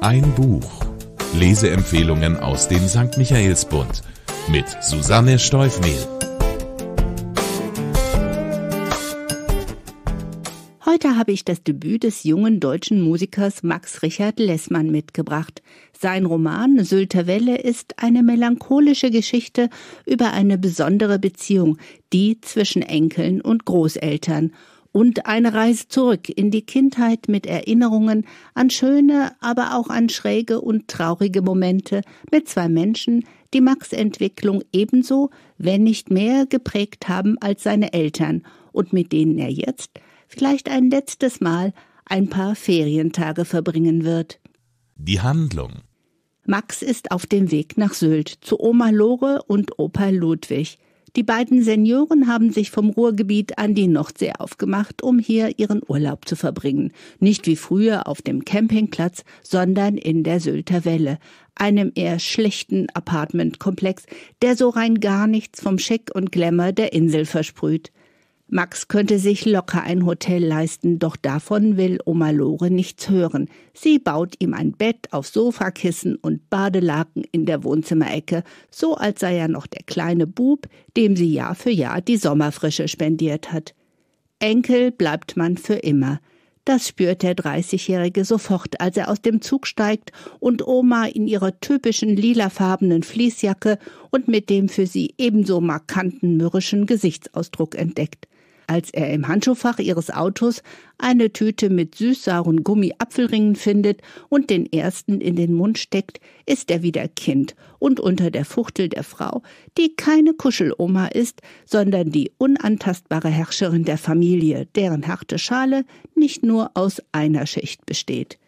Ein Buch. Leseempfehlungen aus dem St. Michaelsbund mit Susanne Steufmehl. Heute habe ich das Debüt des jungen deutschen Musikers Max Richard Lessmann mitgebracht. Sein Roman Sylter Welle ist eine melancholische Geschichte über eine besondere Beziehung, die zwischen Enkeln und Großeltern und eine Reise zurück in die Kindheit mit Erinnerungen an schöne, aber auch an schräge und traurige Momente mit zwei Menschen, die Max Entwicklung ebenso, wenn nicht mehr geprägt haben als seine Eltern und mit denen er jetzt vielleicht ein letztes Mal ein paar Ferientage verbringen wird. Die Handlung Max ist auf dem Weg nach Sylt zu Oma Lore und Opa Ludwig. Die beiden Senioren haben sich vom Ruhrgebiet an die Nordsee aufgemacht, um hier ihren Urlaub zu verbringen. Nicht wie früher auf dem Campingplatz, sondern in der Sylter Welle, einem eher schlechten Apartmentkomplex, der so rein gar nichts vom Schick und Glamour der Insel versprüht. Max könnte sich locker ein Hotel leisten, doch davon will Oma Lore nichts hören. Sie baut ihm ein Bett auf Sofakissen und Badelaken in der Wohnzimmerecke, so als sei er noch der kleine Bub, dem sie Jahr für Jahr die Sommerfrische spendiert hat. Enkel bleibt man für immer. Das spürt der Dreißigjährige sofort, als er aus dem Zug steigt und Oma in ihrer typischen lilafarbenen Fließjacke und mit dem für sie ebenso markanten mürrischen Gesichtsausdruck entdeckt. Als er im Handschuhfach ihres Autos eine Tüte mit süß-sauren Gummiapfelringen findet und den ersten in den Mund steckt, ist er wieder Kind und unter der Fuchtel der Frau, die keine Kuscheloma ist, sondern die unantastbare Herrscherin der Familie, deren harte Schale nicht nur aus einer Schicht besteht.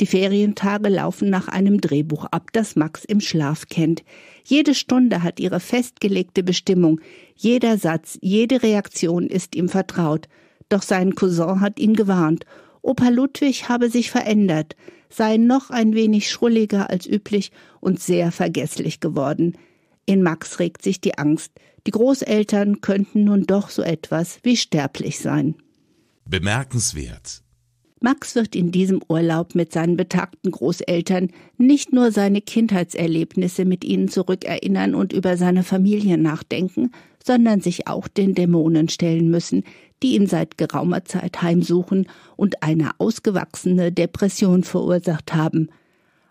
Die Ferientage laufen nach einem Drehbuch ab, das Max im Schlaf kennt. Jede Stunde hat ihre festgelegte Bestimmung. Jeder Satz, jede Reaktion ist ihm vertraut. Doch sein Cousin hat ihn gewarnt. Opa Ludwig habe sich verändert, sei noch ein wenig schrulliger als üblich und sehr vergesslich geworden. In Max regt sich die Angst, die Großeltern könnten nun doch so etwas wie sterblich sein. Bemerkenswert Max wird in diesem Urlaub mit seinen betagten Großeltern nicht nur seine Kindheitserlebnisse mit ihnen zurückerinnern und über seine Familie nachdenken, sondern sich auch den Dämonen stellen müssen, die ihn seit geraumer Zeit heimsuchen und eine ausgewachsene Depression verursacht haben.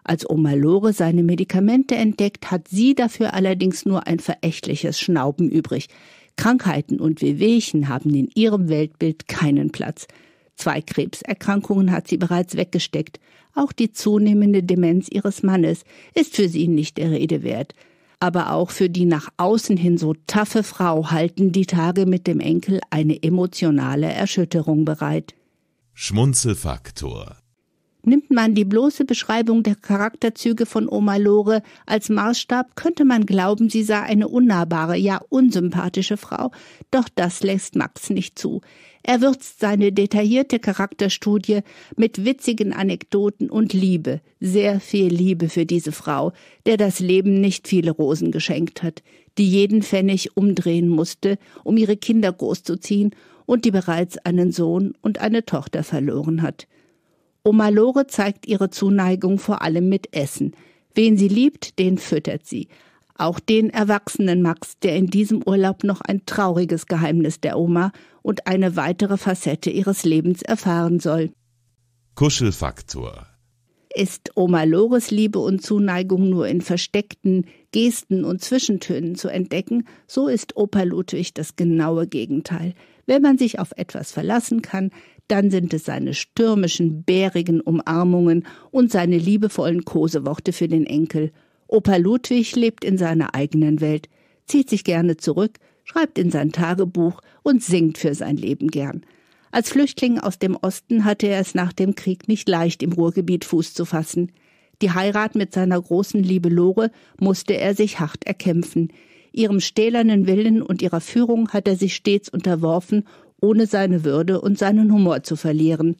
Als Oma Lore seine Medikamente entdeckt, hat sie dafür allerdings nur ein verächtliches Schnauben übrig. Krankheiten und Wehwehchen haben in ihrem Weltbild keinen Platz. Zwei Krebserkrankungen hat sie bereits weggesteckt. Auch die zunehmende Demenz ihres Mannes ist für sie nicht der Rede wert. Aber auch für die nach außen hin so taffe Frau halten die Tage mit dem Enkel eine emotionale Erschütterung bereit. Schmunzelfaktor Nimmt man die bloße Beschreibung der Charakterzüge von Oma Lore als Maßstab, könnte man glauben, sie sei eine unnahbare, ja unsympathische Frau. Doch das lässt Max nicht zu. Er würzt seine detaillierte Charakterstudie mit witzigen Anekdoten und Liebe, sehr viel Liebe für diese Frau, der das Leben nicht viele Rosen geschenkt hat, die jeden Pfennig umdrehen musste, um ihre Kinder großzuziehen und die bereits einen Sohn und eine Tochter verloren hat. Oma Lore zeigt ihre Zuneigung vor allem mit Essen. Wen sie liebt, den füttert sie. Auch den erwachsenen Max, der in diesem Urlaub noch ein trauriges Geheimnis der Oma und eine weitere Facette ihres Lebens erfahren soll. Kuschelfaktor. Ist Oma Lores Liebe und Zuneigung nur in versteckten Gesten und Zwischentönen zu entdecken, so ist Opa Ludwig das genaue Gegenteil. Wenn man sich auf etwas verlassen kann, dann sind es seine stürmischen, bärigen Umarmungen und seine liebevollen Koseworte für den Enkel. Opa Ludwig lebt in seiner eigenen Welt, zieht sich gerne zurück, schreibt in sein Tagebuch und singt für sein Leben gern. Als Flüchtling aus dem Osten hatte er es nach dem Krieg nicht leicht, im Ruhrgebiet Fuß zu fassen. Die Heirat mit seiner großen Liebe Lore musste er sich hart erkämpfen. Ihrem stählernen Willen und ihrer Führung hat er sich stets unterworfen ohne seine Würde und seinen Humor zu verlieren.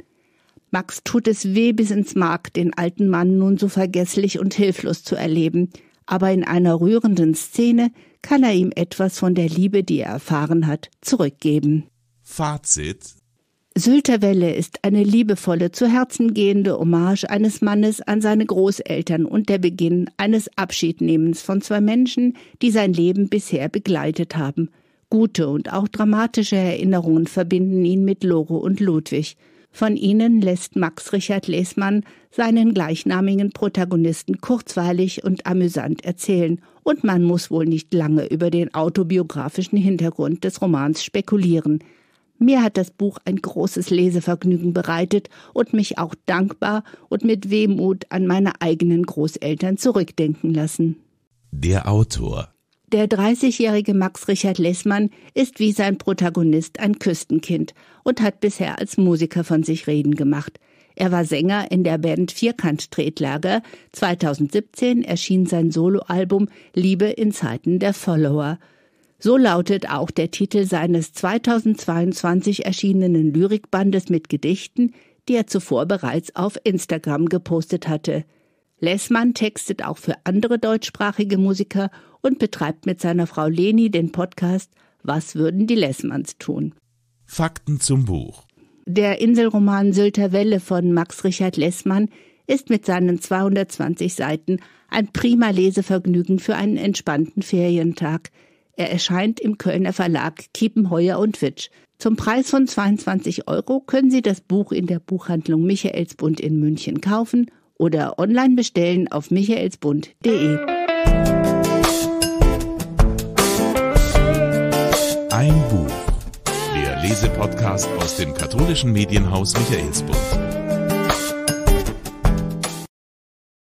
Max tut es weh bis ins Mark, den alten Mann nun so vergesslich und hilflos zu erleben, aber in einer rührenden Szene kann er ihm etwas von der Liebe, die er erfahren hat, zurückgeben. Fazit Sylter ist eine liebevolle, zu Herzen gehende Hommage eines Mannes an seine Großeltern und der Beginn eines Abschiednehmens von zwei Menschen, die sein Leben bisher begleitet haben – Gute und auch dramatische Erinnerungen verbinden ihn mit Loro und Ludwig. Von ihnen lässt Max Richard Lesmann seinen gleichnamigen Protagonisten kurzweilig und amüsant erzählen, und man muss wohl nicht lange über den autobiografischen Hintergrund des Romans spekulieren. Mir hat das Buch ein großes Lesevergnügen bereitet und mich auch dankbar und mit Wehmut an meine eigenen Großeltern zurückdenken lassen. Der Autor der 30-jährige Max Richard Lessmann ist wie sein Protagonist ein Küstenkind und hat bisher als Musiker von sich reden gemacht. Er war Sänger in der Band Vierkant Tretlager. 2017 erschien sein Soloalbum Liebe in Zeiten der Follower. So lautet auch der Titel seines 2022 erschienenen Lyrikbandes mit Gedichten, die er zuvor bereits auf Instagram gepostet hatte. Lessmann textet auch für andere deutschsprachige Musiker und betreibt mit seiner Frau Leni den Podcast Was würden die Lessmanns tun? Fakten zum Buch. Der Inselroman Sylter Welle von Max Richard Lessmann ist mit seinen 220 Seiten ein prima Lesevergnügen für einen entspannten Ferientag. Er erscheint im Kölner Verlag Kiepenheuer und Witsch. Zum Preis von 22 Euro können Sie das Buch in der Buchhandlung Michaelsbund in München kaufen oder online bestellen auf michaelsbund.de. Ein Buch. Der Lesepodcast aus dem katholischen Medienhaus Michaelsbund.